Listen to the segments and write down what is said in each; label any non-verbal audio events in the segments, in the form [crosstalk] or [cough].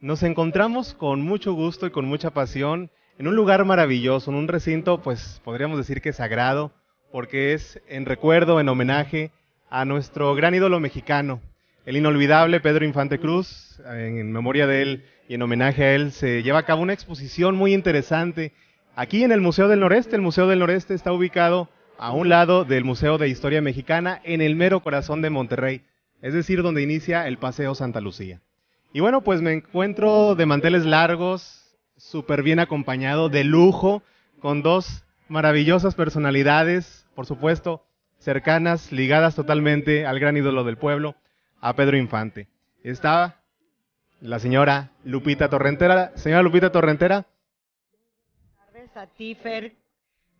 Nos encontramos con mucho gusto y con mucha pasión en un lugar maravilloso, en un recinto, pues podríamos decir que sagrado, porque es en recuerdo, en homenaje a nuestro gran ídolo mexicano, el inolvidable Pedro Infante Cruz. En memoria de él y en homenaje a él se lleva a cabo una exposición muy interesante aquí en el Museo del Noreste. El Museo del Noreste está ubicado a un lado del Museo de Historia Mexicana, en el mero corazón de Monterrey, es decir, donde inicia el Paseo Santa Lucía. Y bueno, pues me encuentro de manteles largos, súper bien acompañado, de lujo, con dos maravillosas personalidades, por supuesto, cercanas, ligadas totalmente al gran ídolo del pueblo, a Pedro Infante. Está la señora Lupita Torrentera. Señora Lupita Torrentera. Buenas tardes a ti, Fer,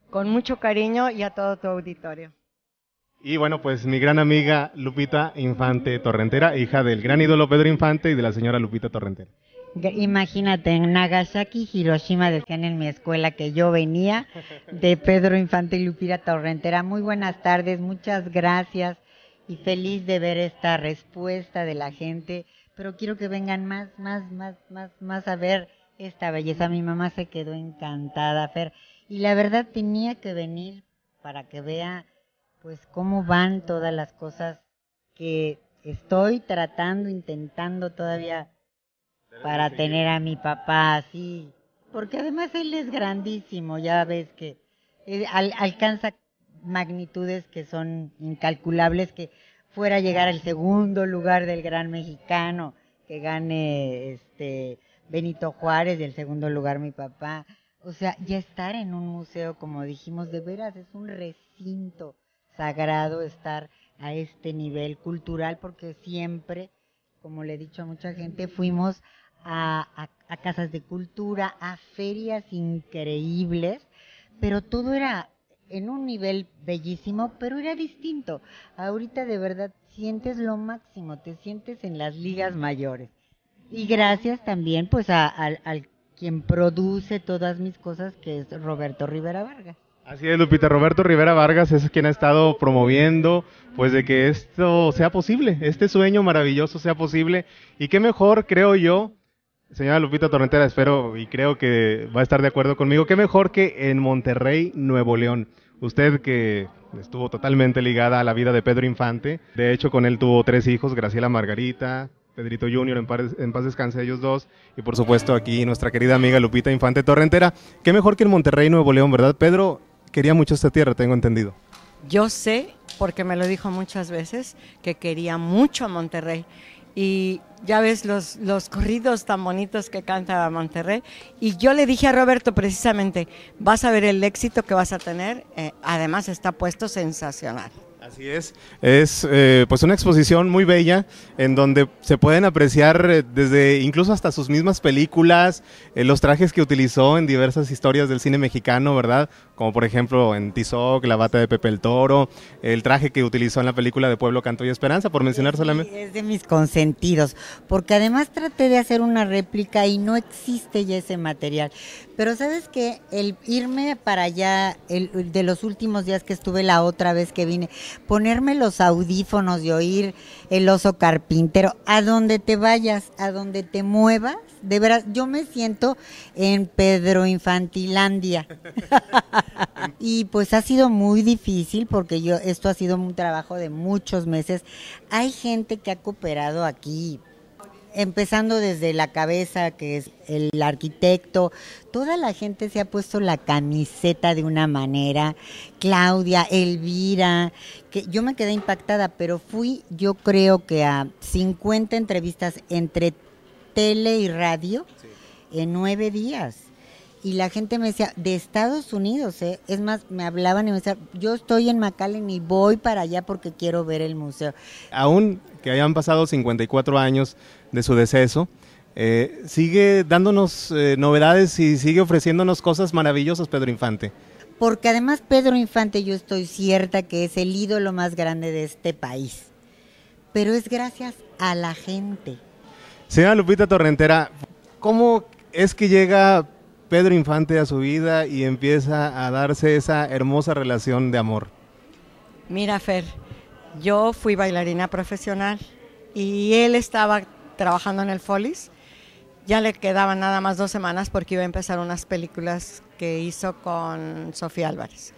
con mucho cariño y a todo tu auditorio. Y bueno, pues mi gran amiga Lupita Infante Torrentera, hija del gran ídolo Pedro Infante y de la señora Lupita Torrentera. Imagínate, en Nagasaki, Hiroshima, decían en mi escuela que yo venía de Pedro Infante y Lupita Torrentera. Muy buenas tardes, muchas gracias y feliz de ver esta respuesta de la gente. Pero quiero que vengan más, más, más, más, más a ver esta belleza. Mi mamá se quedó encantada, Fer. Y la verdad tenía que venir para que vea pues cómo van todas las cosas que estoy tratando, intentando todavía para tener a mi papá así. Porque además él es grandísimo, ya ves que eh, alcanza magnitudes que son incalculables, que fuera a llegar al segundo lugar del gran mexicano, que gane este Benito Juárez y el segundo lugar mi papá. O sea, ya estar en un museo, como dijimos, de veras es un recinto sagrado estar a este nivel cultural porque siempre, como le he dicho a mucha gente, fuimos a, casas de cultura, a ferias increíbles, pero todo era en un nivel bellísimo, pero era distinto. Ahorita de verdad sientes lo máximo, te sientes en las ligas mayores. Y gracias también pues a, quien produce todas mis cosas, que es Roberto Rivera Vargas. Así es, Lupita. Roberto Rivera Vargas es quien ha estado promoviendo, pues, de que esto sea posible, este sueño maravilloso sea posible. Y qué mejor, creo yo, señora Lupita Torrentera, espero y creo que va a estar de acuerdo conmigo, qué mejor que en Monterrey, Nuevo León. Usted que estuvo totalmente ligada a la vida de Pedro Infante, de hecho, con él tuvo tres hijos, Graciela Margarita, Pedrito Junior, en paz, en paz descanse ellos dos. Y por supuesto aquí nuestra querida amiga Lupita Infante Torrentera. Qué mejor que en Monterrey, Nuevo León, ¿verdad, Pedro? quería mucho esta tierra, tengo entendido. Yo sé, porque me lo dijo muchas veces, que quería mucho a Monterrey. Y ya ves los, los corridos tan bonitos que canta Monterrey. Y yo le dije a Roberto precisamente, vas a ver el éxito que vas a tener. Eh, además está puesto sensacional. Así es, es eh, pues una exposición muy bella en donde se pueden apreciar eh, desde incluso hasta sus mismas películas, eh, los trajes que utilizó en diversas historias del cine mexicano, ¿verdad? Como por ejemplo en Tizoc, la bata de Pepe el Toro, el traje que utilizó en la película de Pueblo Canto y Esperanza, por mencionar solamente. Es de mis consentidos, porque además traté de hacer una réplica y no existe ya ese material. Pero sabes que el irme para allá, de los últimos días que estuve la otra vez que vine, ponerme los audífonos y oír el oso carpintero, a donde te vayas, a donde te muevas, de veras, yo me siento en Pedro Infantilandia. [laughs] y pues ha sido muy difícil porque yo, esto ha sido un trabajo de muchos meses. Hay gente que ha cooperado aquí empezando desde la cabeza, que es el arquitecto, toda la gente se ha puesto la camiseta de una manera, Claudia, Elvira, que yo me quedé impactada, pero fui yo creo que a 50 entrevistas entre tele y radio en nueve días y la gente me decía, de Estados Unidos, ¿eh?". es más, me hablaban y me decían, yo estoy en McAllen y voy para allá porque quiero ver el museo. Aún que hayan pasado 54 años de su deceso, eh, sigue dándonos eh, novedades y sigue ofreciéndonos cosas maravillosas, Pedro Infante. Porque además Pedro Infante yo estoy cierta que es el ídolo más grande de este país, pero es gracias a la gente. Señora Lupita Torrentera, ¿cómo es que llega Pedro Infante a su vida y empieza a darse esa hermosa relación de amor? Mira, Fer, yo fui bailarina profesional y él estaba trabajando en el Follies. Ya le quedaban nada más dos semanas porque iba a empezar unas películas que hizo con Sofía Álvarez.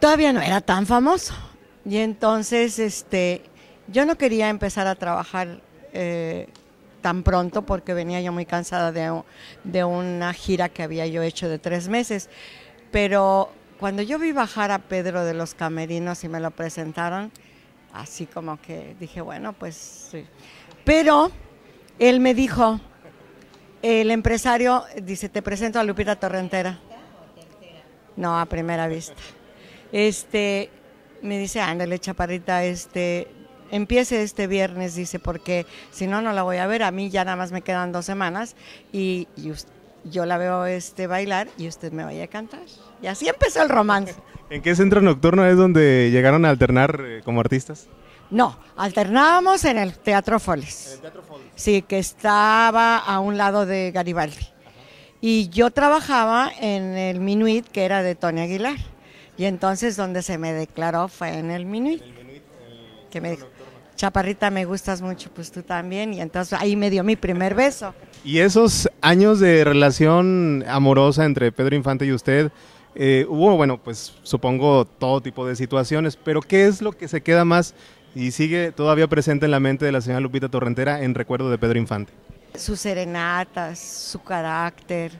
Todavía no era tan famoso. Y entonces este, yo no quería empezar a trabajar eh, tan pronto porque venía yo muy cansada de, de una gira que había yo hecho de tres meses. Pero cuando yo vi bajar a Pedro de los Camerinos y me lo presentaron, así como que dije, bueno, pues sí. Pero él me dijo, el empresario dice, te presento a Lupita Torrentera. No, a primera vista. Este, me dice, ándale, chaparrita, este, Empiece este viernes, dice, porque si no, no la voy a ver. A mí ya nada más me quedan dos semanas y, yo la veo este bailar y usted me vaya a cantar. Y así empezó el romance. [laughs] ¿En qué centro nocturno es donde llegaron a alternar eh, como artistas? No, alternábamos en el Teatro Foles. ¿En el Teatro Foles? Sí, que estaba a un lado de Garibaldi. Y yo trabajaba en el Minuit, que era de Tony Aguilar. Y entonces donde se me declaró fue en El Minuit que me dijo, chaparrita, me gustas mucho, pues tú también. Y entonces ahí me dio mi primer beso. ¿Y esos años de relación amorosa entre Pedro Infante y usted? Eh, hubo, bueno, pues supongo todo tipo de situaciones, pero ¿qué es lo que se queda más y sigue todavía presente en la mente de la señora Lupita Torrentera en recuerdo de Pedro Infante? Sus serenatas, su carácter,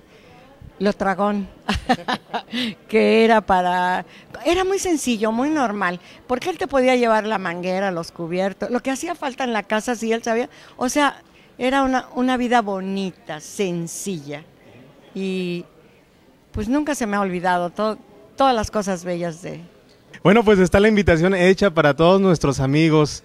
tragón, [laughs] que era para... Era muy sencillo, muy normal, porque él te podía llevar la manguera, los cubiertos, lo que hacía falta en la casa, si él sabía. O sea, era una, una vida bonita, sencilla. Y pues nunca se me ha olvidado todas las cosas bellas de... Bueno, pues está la invitación hecha para todos nuestros amigos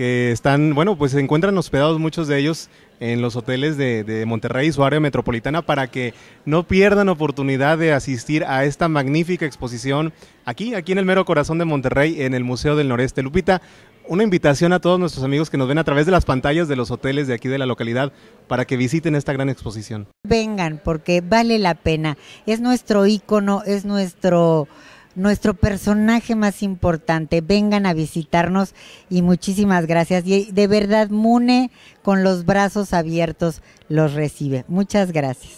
que están, bueno, pues se encuentran hospedados muchos de ellos en los hoteles de, Monterrey y su área metropolitana para que no pierdan oportunidad de asistir a esta magnífica exposición aquí, aquí en el mero corazón de Monterrey, en el Museo del Noreste. Lupita, una invitación a todos nuestros amigos que nos ven a través de las pantallas de los hoteles de aquí de la localidad para que visiten esta gran exposición. Vengan, porque vale la pena. Es nuestro ícono, es nuestro nuestro personaje más importante. Vengan a visitarnos y muchísimas gracias. Y de verdad, Mune con los brazos abiertos los recibe. Muchas gracias.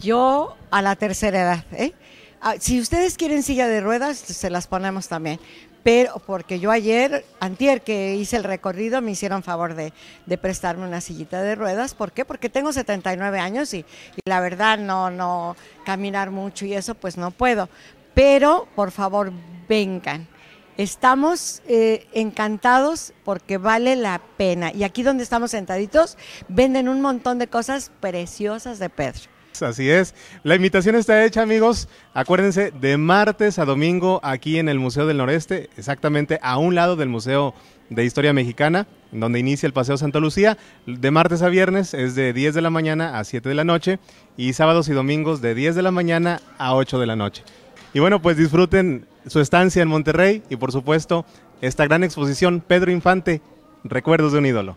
Yo a la tercera edad, ¿eh? ah, Si ustedes quieren silla de ruedas, se las ponemos también. Pero porque yo ayer, antier que hice el recorrido, me hicieron favor de, prestarme una sillita de ruedas. ¿Por qué? Porque tengo 79 años y, y la verdad no, no caminar mucho y eso pues no puedo pero por favor vengan. Estamos eh, encantados porque vale la pena. Y aquí donde estamos sentaditos venden un montón de cosas preciosas de Pedro. Así es. La invitación está hecha, amigos. Acuérdense, de martes a domingo aquí en el Museo del Noreste, exactamente a un lado del Museo de Historia Mexicana, donde inicia el Paseo Santa Lucía. De martes a viernes es de 10 de la mañana a 7 de la noche y sábados y domingos de 10 de la mañana a 8 de la noche. Y bueno, pues disfruten su estancia en Monterrey y por supuesto esta gran exposición Pedro Infante, Recuerdos de un ídolo.